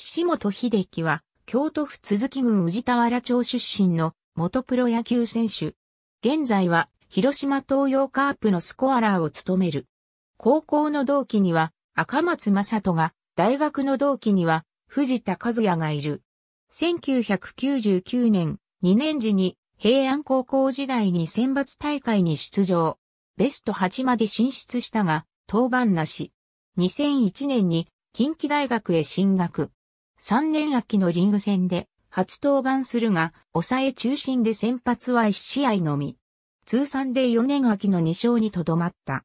岸本秀樹は、京都府鈴木郡宇治田原町出身の元プロ野球選手。現在は、広島東洋カープのスコアラーを務める。高校の同期には、赤松正人が、大学の同期には、藤田和也がいる。1999年、2年時に、平安高校時代に選抜大会に出場。ベスト8まで進出したが、登板なし。2001年に近畿大学へ進学。3年秋のリング戦で初登板するが、抑え中心で先発は1試合のみ。通算で4年秋の2勝にとどまった。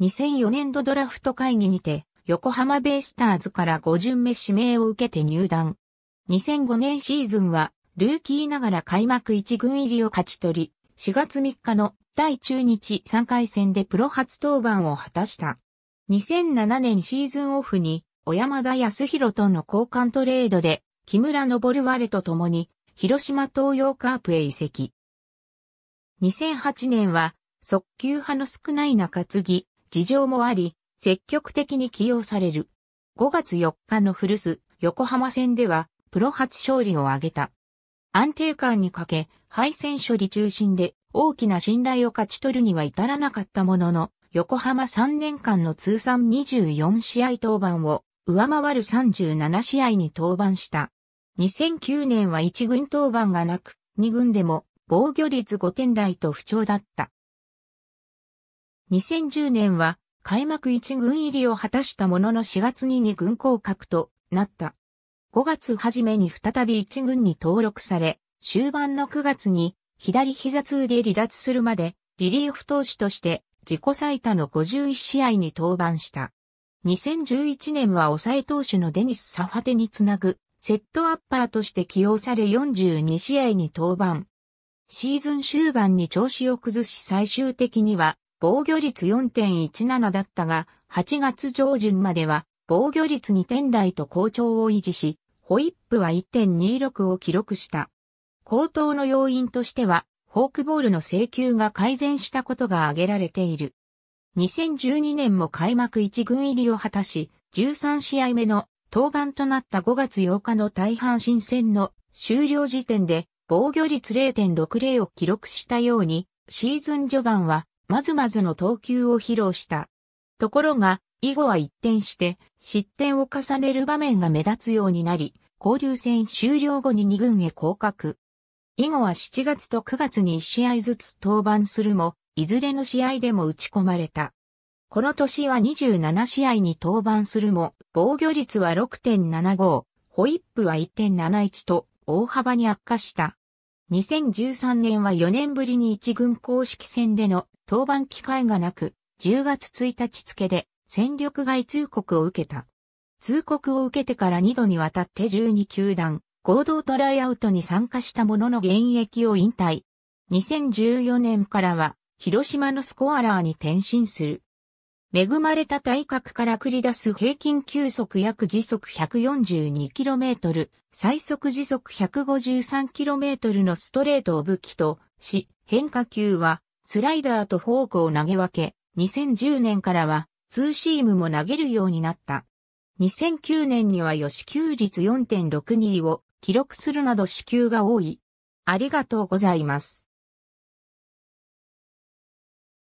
2004年度ドラフト会議にて、横浜ベイスターズから5巡目指名を受けて入団。2005年シーズンは、ルーキーながら開幕1軍入りを勝ち取り、4月3日の第中日3回戦でプロ初登板を果たした。2007年シーズンオフに小山田康弘との交換トレードで、木村昇ワレと共に、広島東洋カープへ移籍。2008年は、速球派の少ない中継ぎ、事情もあり、積極的に起用される。5月4日の古巣、横浜戦では、プロ初勝利を挙げた。安定感にかけ、敗戦処理中心で、大きな信頼を勝ち取るには至らなかったものの、横浜3年間の通算24試合登板を上回る37試合に登板した。2009年は1軍登板がなく、2軍でも防御率5点台と不調だった。2010年は開幕1軍入りを果たしたものの4月に2軍降格となった。5月初めに再び1軍に登録され、終盤の9月に左膝痛で離脱するまでリリーフ投手として自己最多の51試合に登板した。2011年は抑え投手のデニス・サファテにつなぐ、セットアッパーとして起用され42試合に登板。シーズン終盤に調子を崩し最終的には防御率4.17だったが、8月上旬までは防御率2点台と好調を維持し、ホイップは1.26を記録した。高騰の要因としては、フォークボールの請求が改善したことが挙げられている。2012年も開幕1軍入りを果たし、13試合目の登板となった5月8日の大阪新戦の終了時点で防御率0.60を記録したように、シーズン序盤はまずまずの投球を披露した。ところが、以後は一転して失点を重ねる場面が目立つようになり、交流戦終了後に2軍へ降格。以後は7月と9月に1試合ずつ登板するも、いずれの試合でも打ち込まれた。この年は27試合に登板するも、防御率は6.75、ホイップは1.71と大幅に悪化した。2013年は4年ぶりに一軍公式戦での登板機会がなく、10月1日付で戦力外通告を受けた。通告を受けてから2度にわたって12球団、合同トライアウトに参加したものの現役を引退。2014年からは広島のスコアラーに転身する。恵まれた体格から繰り出す平均球速約時速 142km、最速時速 153km のストレートを武器とし、変化球はスライダーとフォークを投げ分け、2010年からはツーシームも投げるようになった。2009年には予支球率4.62を記録するなど支給が多い。ありがとうございます。